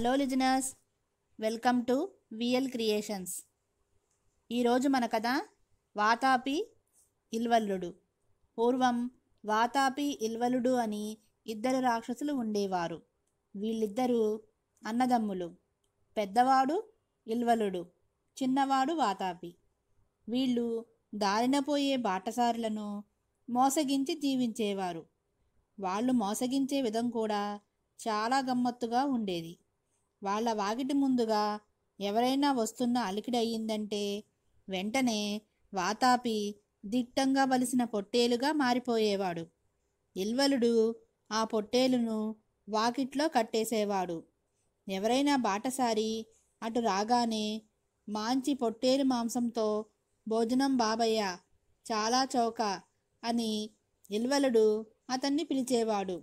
hello listeners welcome to V L creations ఈరోజు మన కథ వాతాపి ఇల్వల్లుడు పూర్వం వాతాపి ఇల్వలుడు అని ఇద్దరు రాక్షసులు ఉండేవారు వీళ్ళిద్దరూ అన్నదమ్ములు పెద్దవాడు ఇల్వలుడు చిన్నవాడు వాతాపి వీళ్ళు దారిన పోయే బాటసారులను మోసగించి జీవించేవారు వాళ్ళు మోసగించే విధం కూడా చాలా గమ్మత్తుగా ఉండేది వాళ్ళ వాకిటి ముందుగా ఎవరైనా వస్తున్న అలికిడి అయ్యిందంటే వెంటనే వాతాపి దిట్టంగా వలిసిన పొట్టేలుగా మారిపోయేవాడు ఇల్వలుడు ఆ పొట్టేలును వాకిట్లో కట్టేసేవాడు ఎవరైనా బాటసారి అటు రాగానే మాంచి పొట్టేలు మాంసంతో భోజనం బాబయ్య చాలా చౌక అని ఇల్వలుడు అతన్ని పిలిచేవాడు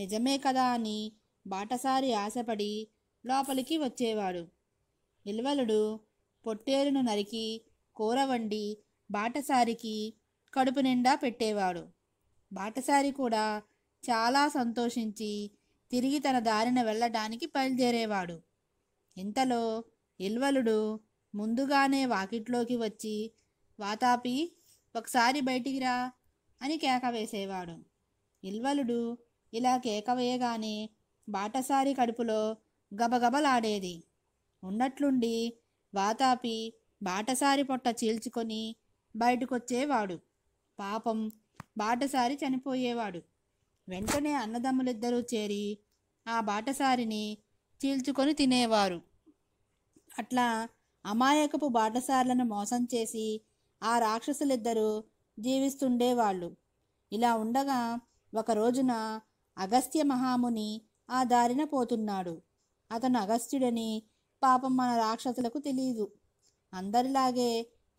నిజమే కదా అని బాటసారి ఆశపడి లోపలికి వచ్చేవాడు నిల్వలుడు పొట్టేరును నరికి కూర వండి బాటసారికి కడుపు నిండా పెట్టేవాడు బాటసారి కూడా చాలా సంతోషించి తిరిగి తన దారిన వెళ్ళడానికి బయలుదేరేవాడు ఇంతలో ఇల్వలుడు ముందుగానే వాకిట్లోకి వచ్చి వాతాపి ఒకసారి బయటికి రా అని కేక వేసేవాడు ఇల్వలుడు ఇలా కేక వేయగానే బాటసారి కడుపులో గబగబలాడేది ఉన్నట్లుండి వాతాపి బాటసారి పొట్ట చీల్చుకొని బయటకొచ్చేవాడు పాపం బాటసారి చనిపోయేవాడు వెంటనే అన్నదమ్ములిద్దరూ చేరి ఆ బాటసారిని చీల్చుకొని తినేవారు అట్లా అమాయకపు బాటసార్లను మోసం చేసి ఆ రాక్షసులిద్దరూ జీవిస్తుండేవాళ్ళు ఇలా ఉండగా ఒక రోజున అగస్త్య మహాముని ఆ దారిన పోతున్నాడు అతను అగస్త్యుడని పాపం మన రాక్షసులకు తెలియదు అందరిలాగే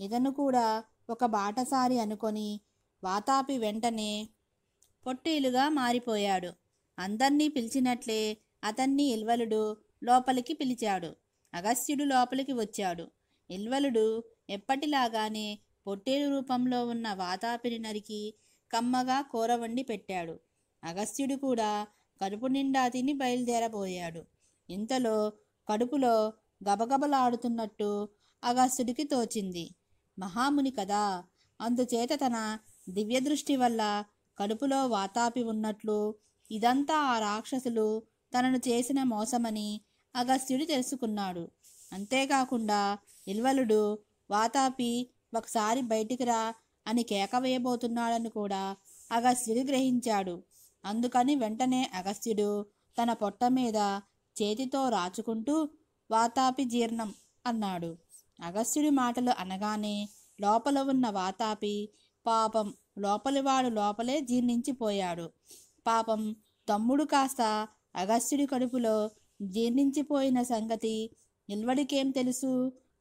ఇతను కూడా ఒక బాటసారి అనుకొని వాతాపి వెంటనే పొట్టేలుగా మారిపోయాడు అందర్నీ పిలిచినట్లే అతన్ని ఇల్వలుడు లోపలికి పిలిచాడు అగస్త్యుడు లోపలికి వచ్చాడు ఇల్వలుడు ఎప్పటిలాగానే పొట్టేలు రూపంలో ఉన్న వాతాపిని నరికి కమ్మగా కూర పెట్టాడు అగస్త్యుడు కూడా కడుపు నిండా తిని బయలుదేరబోయాడు ఇంతలో కడుపులో గబగబలాడుతున్నట్టు అగస్త్యుడికి తోచింది మహాముని కదా అందుచేత తన దివ్యదృష్టి వల్ల కడుపులో వాతాపి ఉన్నట్లు ఇదంతా ఆ రాక్షసులు తనను చేసిన మోసమని అగస్త్యుడు తెలుసుకున్నాడు అంతేకాకుండా ఇల్వలుడు వాతాపి ఒకసారి బయటికి రా అని కేకవేయబోతున్నాడని కూడా అగస్త్యుడు గ్రహించాడు అందుకని వెంటనే అగస్త్యుడు తన పొట్ట మీద చేతితో రాచుకుంటూ వాతాపి జీర్ణం అన్నాడు అగస్త్యుడి మాటలు అనగానే లోపల ఉన్న వాతాపి పాపం లోపలివాడు లోపలే జీర్ణించిపోయాడు పాపం తమ్ముడు కాస్త అగస్త్యుడి కడుపులో జీర్ణించిపోయిన సంగతి ఇల్వడికేం తెలుసు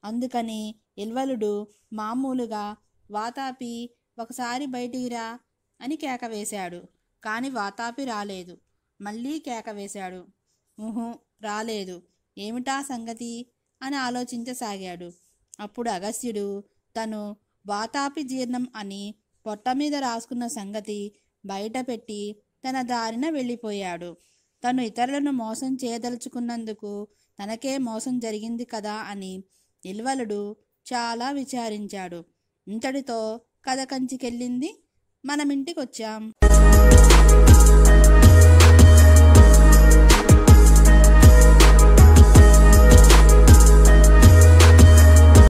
అందుకని ఇల్వలుడు మామూలుగా వాతాపి ఒకసారి బయటికి రా అని కేక వేశాడు కానీ వాతాపి రాలేదు మళ్ళీ కేక వేశాడు రాలేదు ఏమిటా సంగతి అని ఆలోచించసాగాడు అప్పుడు అగస్త్యుడు తను వాతాపి జీర్ణం అని పొట్ట మీద రాసుకున్న సంగతి బయటపెట్టి తన దారిన వెళ్ళిపోయాడు తను ఇతరులను మోసం చేయదలుచుకున్నందుకు తనకే మోసం జరిగింది కదా అని నిల్వలుడు చాలా విచారించాడు ఇంతటితో కథ కంచికెళ్ళింది ఇంటికొచ్చాం